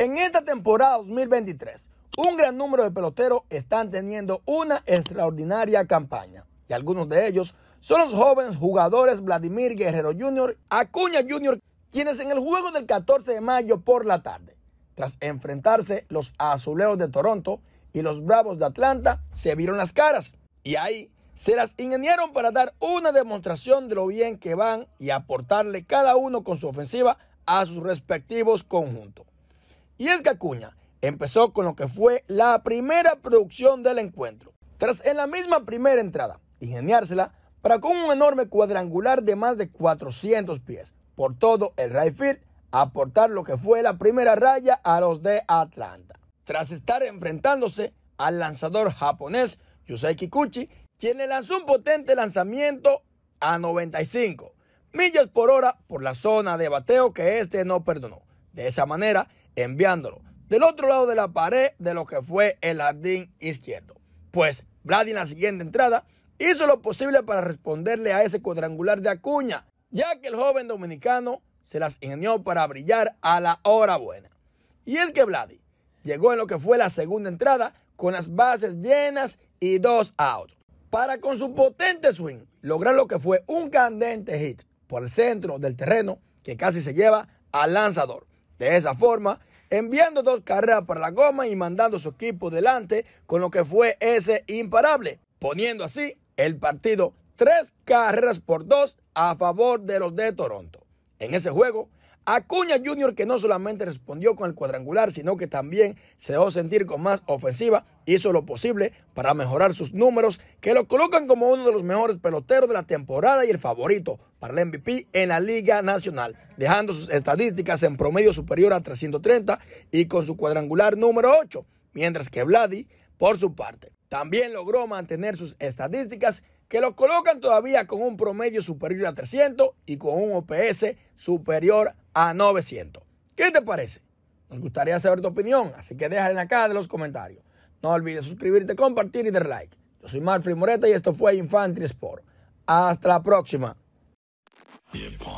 En esta temporada 2023, un gran número de peloteros están teniendo una extraordinaria campaña y algunos de ellos son los jóvenes jugadores Vladimir Guerrero Jr., Acuña Jr., quienes en el juego del 14 de mayo por la tarde, tras enfrentarse los Azuleos de Toronto y los Bravos de Atlanta, se vieron las caras y ahí se las ingeniaron para dar una demostración de lo bien que van y aportarle cada uno con su ofensiva a sus respectivos conjuntos. Y es que Acuña empezó con lo que fue la primera producción del encuentro, tras en la misma primera entrada ingeniársela para con un enorme cuadrangular de más de 400 pies por todo el Rayfield... aportar lo que fue la primera raya a los de Atlanta. Tras estar enfrentándose al lanzador japonés Yusei Kikuchi, quien le lanzó un potente lanzamiento a 95 millas por hora por la zona de bateo que este no perdonó. De esa manera, enviándolo del otro lado de la pared de lo que fue el jardín izquierdo. Pues Vladi en la siguiente entrada hizo lo posible para responderle a ese cuadrangular de Acuña, ya que el joven dominicano se las ingenió para brillar a la hora buena. Y es que Vladi llegó en lo que fue la segunda entrada con las bases llenas y dos outs. Para con su potente swing lograr lo que fue un candente hit por el centro del terreno que casi se lleva al lanzador. De esa forma, enviando dos carreras para la goma y mandando su equipo delante con lo que fue ese imparable, poniendo así el partido tres carreras por dos a favor de los de Toronto. En ese juego, Acuña Junior, que no solamente respondió con el cuadrangular, sino que también se dejó sentir con más ofensiva, hizo lo posible para mejorar sus números, que lo colocan como uno de los mejores peloteros de la temporada y el favorito para el MVP en la Liga Nacional, dejando sus estadísticas en promedio superior a 330 y con su cuadrangular número 8, mientras que Vladi, por su parte, también logró mantener sus estadísticas que lo colocan todavía con un promedio superior a 300 y con un OPS superior a 900. ¿Qué te parece? Nos gustaría saber tu opinión, así que déjala acá de los comentarios. No olvides suscribirte, compartir y dar like. Yo soy Manfred Moreta y esto fue Infantry Sport. Hasta la próxima. Pues.